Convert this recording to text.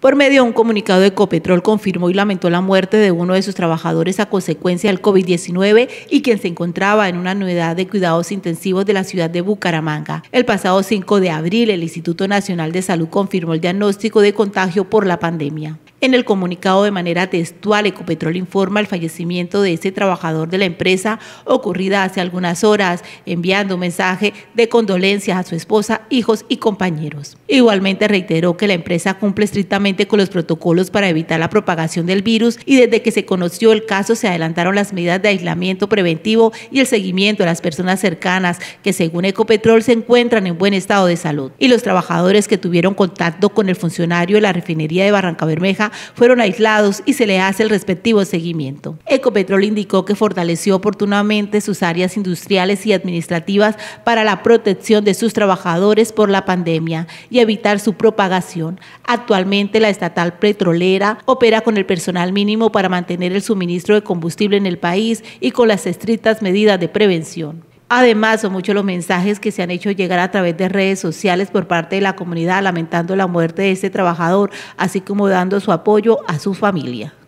Por medio de un comunicado, de Ecopetrol confirmó y lamentó la muerte de uno de sus trabajadores a consecuencia del COVID-19 y quien se encontraba en una unidad de cuidados intensivos de la ciudad de Bucaramanga. El pasado 5 de abril, el Instituto Nacional de Salud confirmó el diagnóstico de contagio por la pandemia. En el comunicado de manera textual, Ecopetrol informa el fallecimiento de este trabajador de la empresa ocurrida hace algunas horas, enviando un mensaje de condolencias a su esposa, hijos y compañeros. Igualmente reiteró que la empresa cumple estrictamente con los protocolos para evitar la propagación del virus y desde que se conoció el caso se adelantaron las medidas de aislamiento preventivo y el seguimiento a las personas cercanas que según Ecopetrol se encuentran en buen estado de salud. Y los trabajadores que tuvieron contacto con el funcionario de la refinería de Barranca Bermeja fueron aislados y se le hace el respectivo seguimiento. Ecopetrol indicó que fortaleció oportunamente sus áreas industriales y administrativas para la protección de sus trabajadores por la pandemia y evitar su propagación. Actualmente la estatal petrolera opera con el personal mínimo para mantener el suministro de combustible en el país y con las estrictas medidas de prevención. Además, son muchos los mensajes que se han hecho llegar a través de redes sociales por parte de la comunidad lamentando la muerte de este trabajador, así como dando su apoyo a su familia.